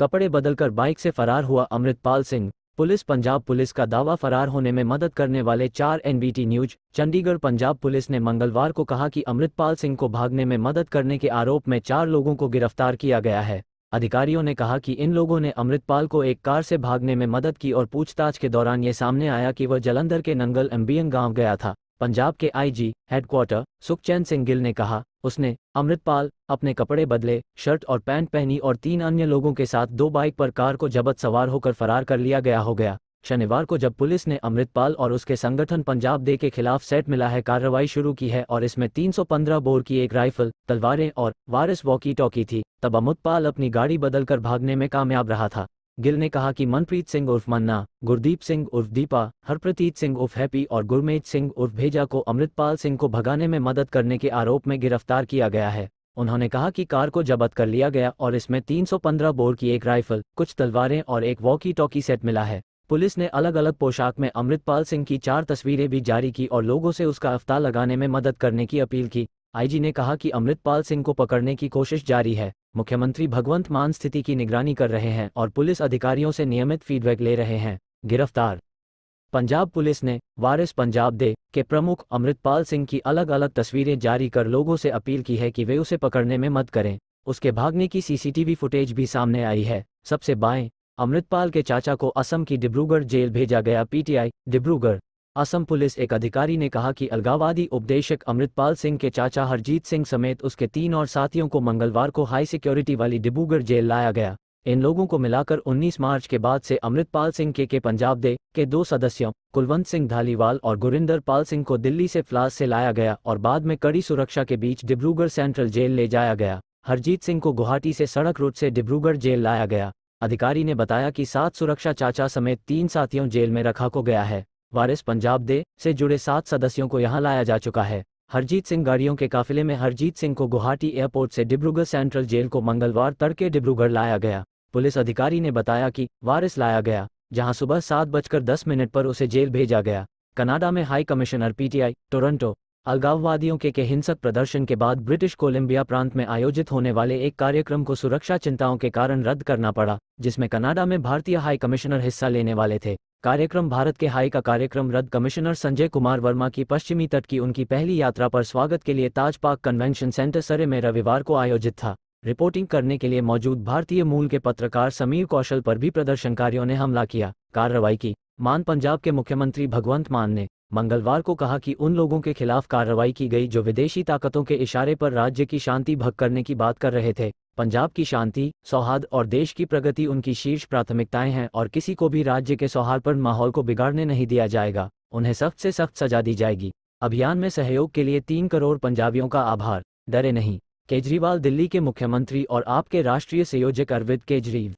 कपड़े बदलकर बाइक से फरार हुआ अमृतपाल सिंह पुलिस पंजाब पुलिस का दावा फरार होने में मदद करने वाले चार NBT news Chandigarh Punjab police ने मंगलवार को कहा कि अमृतपाल सिंह को भागने में मदद करने के आरोप में चार लोगों को गिरफ्तार किया गया है अधिकारियों ने कहा कि इन लोगों ने अमृतपाल को एक कार से भागने में मदद की और पूछताछ के दौरान ये सामने आया कि वह जलंधर के नंगल एम्बियन गांव गया था पंजाब के आईजी हेडक्वार्टर सुखचैन सिंह गिल ने कहा उसने अमृतपाल अपने कपड़े बदले शर्ट और पैंट पहनी और तीन अन्य लोगों के साथ दो बाइक पर कार को जबत सवार होकर फरार कर लिया गया हो गया शनिवार को जब पुलिस ने अमृतपाल और उसके संगठन पंजाब दे के खिलाफ सेट मिला है कार्रवाई शुरू की है और इसमें 315 बोर की एक राइफल तलवारें और वारिस वॉकी टॉकी थी तब अमृतपाल अपनी गाड़ी बदलकर भागने में कामयाब रहा था गिल ने कहा कि मनप्रीत सिंह उर्फ मन्ना गुरदीप सिंह उर्फ दीपा हरप्रतीत सिंह उर्फ हैप्पी और गुरमेज सिंह उर्फ भेजा को अमृतपाल सिंह को भगाने में मदद करने के आरोप में गिरफ्तार किया गया है उन्होंने कहा कि कार को जब्त कर लिया गया और इसमें 315 बोर की एक राइफल कुछ तलवारें और एक वॉकी टॉकी सेट मिला है पुलिस ने अलग अलग पोशाक में अमृतपाल सिंह की चार तस्वीरें भी जारी की और लोगों से उसका अफ्ताह लगाने में मदद करने की अपील की आईजी ने कहा कि अमृतपाल सिंह को पकड़ने की कोशिश जारी है मुख्यमंत्री भगवंत मान स्थिति की निगरानी कर रहे हैं और पुलिस अधिकारियों से नियमित फीडबैक ले रहे हैं गिरफ्तार पंजाब पुलिस ने वारिस पंजाब दे के प्रमुख अमृतपाल सिंह की अलग अलग तस्वीरें जारी कर लोगों से अपील की है कि वे उसे पकड़ने में मत करें उसके भागने की सीसीटीवी फुटेज भी सामने आई है सबसे बाएं अमृतपाल के चाचा को असम की डिब्रूगढ़ जेल भेजा गया पीटीआई डिब्रूगढ़ असम पुलिस एक अधिकारी ने कहा कि अलगावादी उपदेशक अमृतपाल सिंह के चाचा हरजीत सिंह समेत उसके तीन और साथियों को मंगलवार को हाई सिक्योरिटी वाली डिब्रूगढ़ जेल लाया गया इन लोगों को मिलाकर 19 मार्च के बाद से अमृतपाल सिंह के के पंजाब दे के दो सदस्यों कुलवंत सिंह धालीवाल और गुरिंदर पाल सिंह को दिल्ली से फ्लास से लाया गया और बाद में कड़ी सुरक्षा के बीच डिब्रूगढ़ सेंट्रल जेल ले जाया गया हरजीत सिंह को गुवाहाटी से सड़क रोड से डिब्रूगढ़ जेल लाया गया अधिकारी ने बताया कि सात सुरक्षा चाचा समेत तीन साथियों जेल में रखा को गया है वारिस पंजाब दे से जुड़े सात सदस्यों को यहां लाया जा चुका है हरजीत सिंह गाड़ियों के काफिले में हरजीत सिंह को गुवाहाटी एयरपोर्ट से डिब्रूगढ़ सेंट्रल जेल को मंगलवार तड़के डिब्रूगढ़ लाया गया पुलिस अधिकारी ने बताया कि वारिस लाया गया जहां सुबह सात बजकर दस मिनट पर उसे जेल भेजा गया कनाडा में हाई कमिश्नर पीटीआई टोरंटो अलगाववादियों के, के हिंसक प्रदर्शन के बाद ब्रिटिश कोलंबिया प्रांत में आयोजित होने वाले एक कार्यक्रम को सुरक्षा चिंताओं के कारण रद्द करना पड़ा जिसमें कनाडा में भारतीय हाई कमिश्नर हिस्सा लेने वाले थे कार्यक्रम भारत के हाई का कार्यक्रम रद्द कमिश्नर संजय कुमार वर्मा की पश्चिमी तट की उनकी पहली यात्रा पर स्वागत के लिए ताज पाक कन्वेंशन सेंटर सरे में रविवार को आयोजित था रिपोर्टिंग करने के लिए मौजूद भारतीय मूल के पत्रकार समीर कौशल पर भी प्रदर्शनकारियों ने हमला किया कार्रवाई की मान पंजाब के मुख्यमंत्री भगवंत मान ने मंगलवार को कहा कि उन लोगों के खिलाफ कार्रवाई की गई जो विदेशी ताकतों के इशारे पर राज्य की शांति भग करने की बात कर रहे थे पंजाब की शांति सौहार्द और देश की प्रगति उनकी शीर्ष प्राथमिकताएं हैं और किसी को भी राज्य के सौहार्दपूर्ण माहौल को बिगाड़ने नहीं दिया जाएगा उन्हें सख्त से सख्त सजा दी जाएगी अभियान में सहयोग के लिए तीन करोड़ पंजाबियों का आभार डरे नहीं केजरीवाल दिल्ली के मुख्यमंत्री और आपके राष्ट्रीय संयोजक अरविंद केजरीवाल